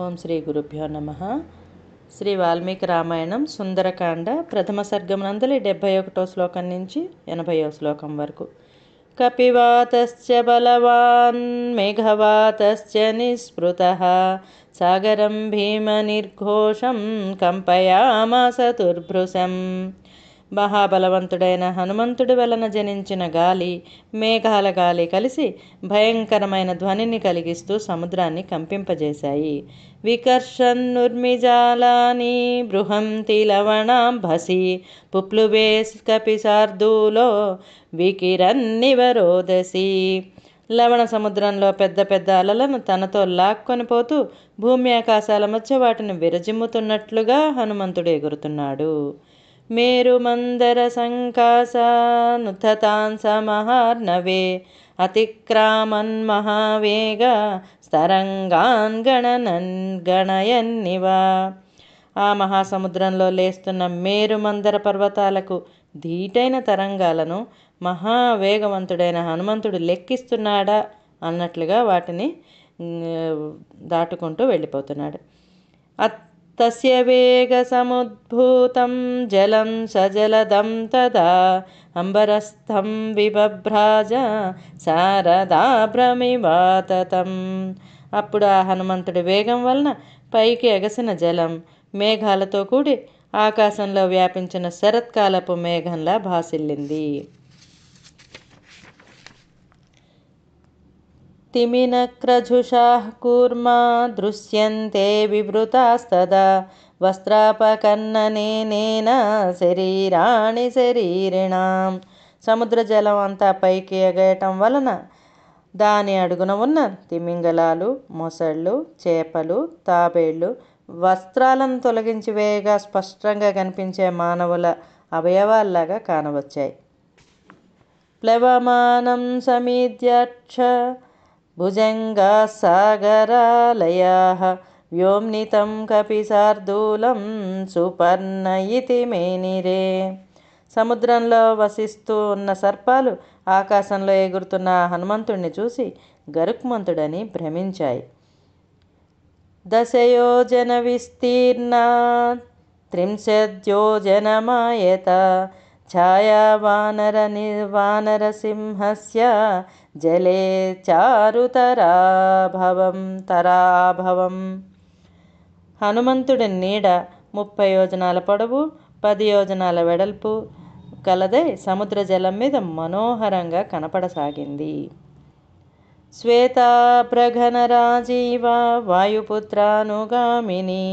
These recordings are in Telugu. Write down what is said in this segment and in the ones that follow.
ఓం శ్రీ గురుభ్యో నమ శ్రీ వాల్మీకి రామాయణం సుందరకాండ ప్రథమ సర్గమనందలి డెబ్భై ఒకటో శ్లోకం నుంచి ఎనభయో శ్లోకం వరకు కపివాతశ్చ బలవాన్ మేఘవాతశ్చ నిస్పృత సాగరం భీమనిర్ఘోషం కంపయామాస తుర్భృశం మహాబలవంతుడైన హనుమంతుడి వలన జనించిన గాలి మేఘాల గాలి కలిసి భయంకరమైన ధ్వనిని కలిగిస్తూ సముద్రాన్ని కంపింపజేశాయి వికర్షన్నుర్మిజాలాని బృహంతి లవణాంభసి పుప్లువేస్కపి శార్దూలో వికిరన్నివరోదసి లవణ సముద్రంలో పెద్ద పెద్ద అలలను తనతో లాక్కొని పోతూ భూమి ఆకాశాల మధ్య వాటిని విరజిమ్ముతున్నట్లుగా హనుమంతుడు ఎగురుతున్నాడు मेरुमन्दरसङ्कासानुत्थतान् అతిక్రామన్ మహావేగ స్తరంగాన్ గణనన్ గణయన్నివ ఆ మహాసముద్రంలో లేస్తున్న మేరుమందర పర్వతాలకు ధీటైన తరంగాలను మహావేగవంతుడైన హనుమంతుడు లెక్కిస్తున్నాడా అన్నట్లుగా వాటిని దాటుకుంటూ వెళ్ళిపోతున్నాడు तस्य జలం సజలదం తదా అంబరస్థం విభభ్రాజ विबभ्राज భ్రమివాతతం అప్పుడు ఆ హనుమంతుడి వేగం వలన పైకి ఎగసిన జలం మేఘాలతో కూడి ఆకాశంలో వ్యాపించిన శరత్కాలపు మేఘంలా భాసిల్లింది तिमिनक्रजुषाः కూర్మా దృశ్యంతే विवृतास्तदा వస్త్రాపకర్ణనేన శరీరాణి శరీరిణాం సముద్ర జలం అంతా పైకి ఎగయటం వలన దాని అడుగున ఉన్న తిమింగలాలు మొసళ్ళు చేపలు తాబేళ్ళు వస్త్రాలను తొలగించి వేయగా స్పష్టంగా కనిపించే మానవుల అవయవాల్లాగా కానవచ్చాయి ప్లవమానం సమీధ్యక్ష भुजङ्गासागरालयाः కపి సార్దూలం సుపర్ణ ఇది మేనిరే సముద్రంలో వసిస్తూ ఉన్న సర్పాలు ఆకాశంలో ఎగురుతున్న హనుమంతుణ్ణి చూసి గరుక్మంతుడని భ్రమించాయి దశయోజన విస్తీర్ణ త్రింశద్యోజనమాయత ఛాయా వానర నిర్వానరసింహస్య జలే చారుతరాభవం తరాభవం హనుమంతుడి నీడ ముప్పై యోజనాల పొడవు పది యోజనాల వెడల్పు కలదై సముద్ర జలం మీద మనోహరంగా కనపడసాగింది రాజీవ వాయుపుత్రానుగామిని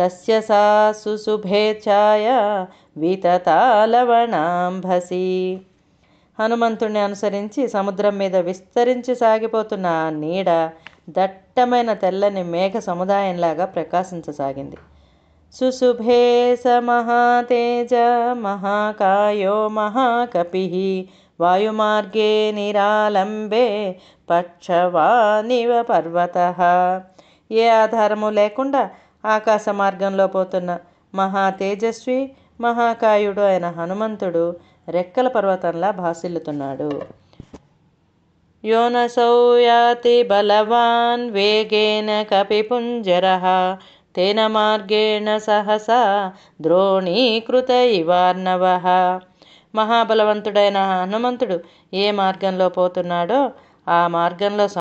తస్య సా సుశుభేచ్ఛాయ వితతాలవణాంభసి హనుమంతుణ్ణి అనుసరించి సముద్రం మీద విస్తరించి సాగిపోతున్న ఆ నీడ దట్టమైన తెల్లని మేఘ సముదాయంలాగా ప్రకాశించసాగింది సుశుభే స మహాతేజ మహాకాయో మహాకపి వాయుమార్గే నిరాలంబే పక్షవానివ పర్వత ఏ ఆధారము లేకుండా ఆకాశ మార్గంలో పోతున్న మహా తేజస్వి మహాకాయుడు అయిన హనుమంతుడు రెక్కల పర్వతంలా భాసిల్లుతున్నాడు యోనసౌయాతి బలవాన్ వేగేన కపిపుంజర తేన మార్గేణ సహసా ద్రోణీకృత ఇవార్ణవ మహాబలవంతుడైన హనుమంతుడు ఏ మార్గంలో పోతున్నాడో ఆ మార్గంలో